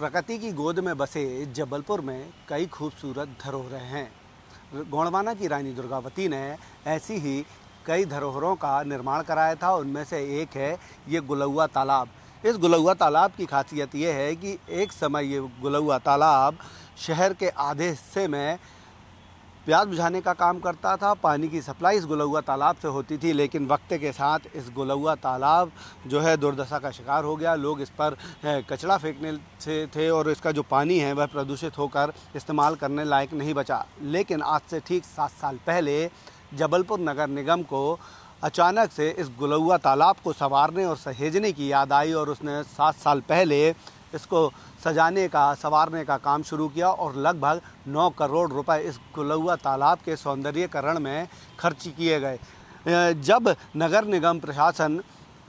प्रकृति की गोद में बसे जबलपुर में कई खूबसूरत धरोहरें हैं गोंडवाना की रानी दुर्गावती ने ऐसी ही कई धरोहरों का निर्माण कराया था उनमें से एक है ये गुलौआ तालाब इस गुलौआ तालाब की खासियत ये है कि एक समय ये गुलौआ तालाब शहर के आधे हिस्से में प्याज बुझाने का काम करता था पानी की सप्लाई इस गुलौआ तालाब से होती थी लेकिन वक्त के साथ इस गुलौआ तालाब जो है दुर्दशा का शिकार हो गया लोग इस पर कचरा फेंकने से थे और इसका जो पानी है वह प्रदूषित होकर इस्तेमाल करने लायक नहीं बचा लेकिन आज से ठीक सात साल पहले जबलपुर नगर निगम को अचानक से इस गुलौआ तालाब को संवारने और सहेजने की याद आई और उसने सात साल पहले इसको सजाने का संवारने का काम शुरू किया और लगभग 9 करोड़ रुपए इस गुलौआ तालाब के सौंदर्यकरण में खर्च किए गए जब नगर निगम प्रशासन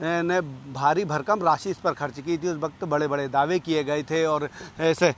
ने भारी भरकम राशि इस पर खर्च की थी उस वक्त बड़े बड़े दावे किए गए थे और ऐसे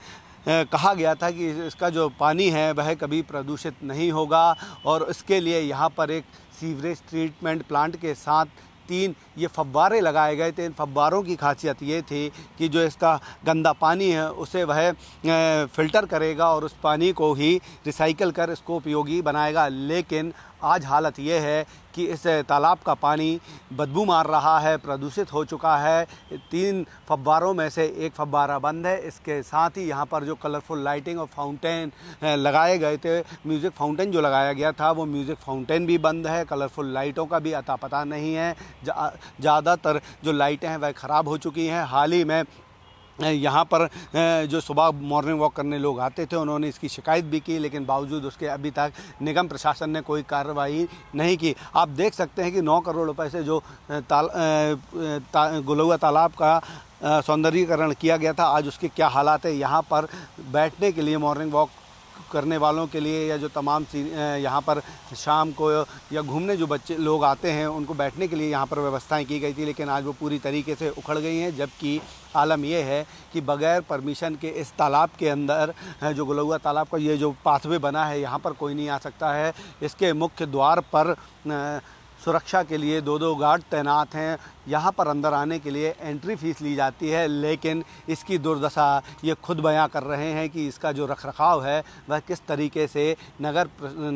कहा गया था कि इसका जो पानी है वह कभी प्रदूषित नहीं होगा और इसके लिए यहाँ पर एक सीवरेज ट्रीटमेंट प्लांट के साथ तीन ये फव्वारे लगाए गए थे इन फव्वारों की खासियत ये थी कि जो इसका गंदा पानी है उसे वह फ़िल्टर करेगा और उस पानी को ही रिसाइकल कर इसको उपयोगी बनाएगा लेकिन आज हालत ये है कि इस तालाब का पानी बदबू मार रहा है प्रदूषित हो चुका है तीन फब्बारों में से एक फब्बारा बंद है इसके साथ ही यहाँ पर जो कलरफुल लाइटिंग और फाउंटेन लगाए गए थे म्यूज़िक फाउंटेन जो लगाया गया था वो म्यूज़िक फाउंटेन भी बंद है कलरफुल लाइटों का भी अता पता नहीं है ज़्यादातर जो लाइटें हैं वह ख़राब हो चुकी हैं हाल ही में यहाँ पर जो सुबह मॉर्निंग वॉक करने लोग आते थे उन्होंने इसकी शिकायत भी की लेकिन बावजूद उसके अभी तक निगम प्रशासन ने कोई कार्रवाई नहीं की आप देख सकते हैं कि 9 करोड़ रुपए से जो ताल, ता, गुलौआ तालाब का सौंदर्यीकरण किया गया था आज उसके क्या हालात है यहाँ पर बैठने के लिए मॉर्निंग वॉक करने वालों के लिए या जो तमाम यहाँ पर शाम को या घूमने जो बच्चे लोग आते हैं उनको बैठने के लिए यहाँ पर व्यवस्थाएं की गई थी लेकिन आज वो पूरी तरीके से उखड़ गई हैं जबकि आलम यह है कि बगैर परमिशन के इस तालाब के अंदर जो गुलौआ तालाब का ये जो पाथवे बना है यहाँ पर कोई नहीं आ सकता है इसके मुख्य द्वार पर सुरक्षा के लिए दो दो गार्ड तैनात हैं यहाँ पर अंदर आने के लिए एंट्री फीस ली जाती है लेकिन इसकी दुर्दशा ये खुद बयां कर रहे हैं कि इसका जो रखरखाव है वह किस तरीके से नगर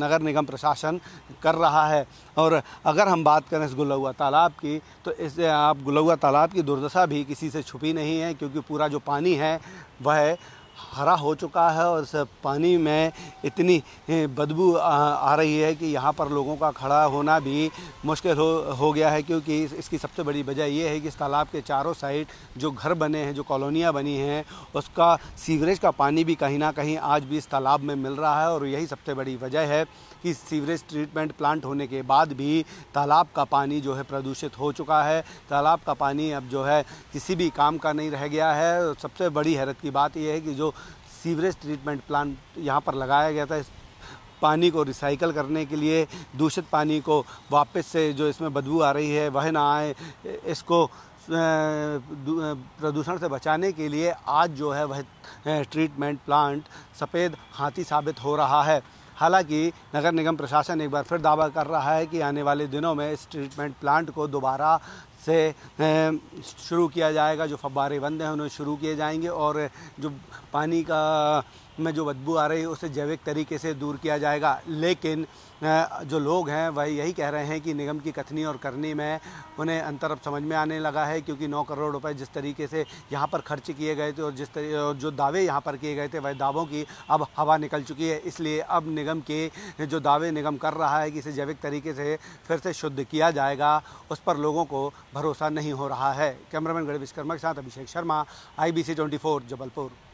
नगर निगम प्रशासन कर रहा है और अगर हम बात करें इस गुलौआ तालाब की तो इस आप गुलौआ तालाब की दुर्दशा भी किसी से छुपी नहीं है क्योंकि पूरा जो पानी है वह हरा हो चुका है और पानी में इतनी बदबू आ रही है कि यहाँ पर लोगों का खड़ा होना भी मुश्किल हो हो गया है क्योंकि इसकी सबसे बड़ी वजह यह है कि इस तालाब के चारों साइड जो घर बने हैं जो कॉलोनियाँ बनी हैं उसका सीवरेज का पानी भी कहीं ना कहीं आज भी इस तालाब में मिल रहा है और यही सबसे बड़ी वजह है कि सीवरेज ट्रीटमेंट प्लांट होने के बाद भी तालाब का पानी जो है प्रदूषित हो चुका है तालाब का पानी अब जो है किसी भी काम का नहीं रह गया है सबसे बड़ी हैरत की बात यह है कि जो सीवरेज ट्रीटमेंट प्लांट यहाँ पर लगाया गया था इस पानी को रिसाइकल करने के लिए दूषित पानी को वापस से जो इसमें बदबू आ रही है वह ना आए इसको प्रदूषण से बचाने के लिए आज जो है वह ट्रीटमेंट प्लांट सफ़ेद हाथी साबित हो रहा है हालांकि नगर निगम प्रशासन एक बार फिर दावा कर रहा है कि आने वाले दिनों में इस ट्रीटमेंट प्लांट को दोबारा से शुरू किया जाएगा जो फब्बारे बंद हैं उन्हें शुरू किए जाएंगे और जो पानी का में जो बदबू आ रही है उसे जैविक तरीके से दूर किया जाएगा लेकिन जो लोग हैं वह यही कह रहे हैं कि निगम की कथनी और करनी में उन्हें अंतर अब समझ में आने लगा है क्योंकि नौ करोड़ रुपए जिस तरीके से यहाँ पर खर्च किए गए थे और जिस और जो दावे यहाँ पर किए गए थे वह दावों की अब हवा निकल चुकी है इसलिए अब निगम के जो दावे निगम कर रहा है कि इसे जैविक तरीके से फिर से शुद्ध किया जाएगा उस पर लोगों को भरोसा नहीं हो रहा है कैमरामैन गणेश विश्वकर्मा के साथ अभिषेक शर्मा आई बी जबलपुर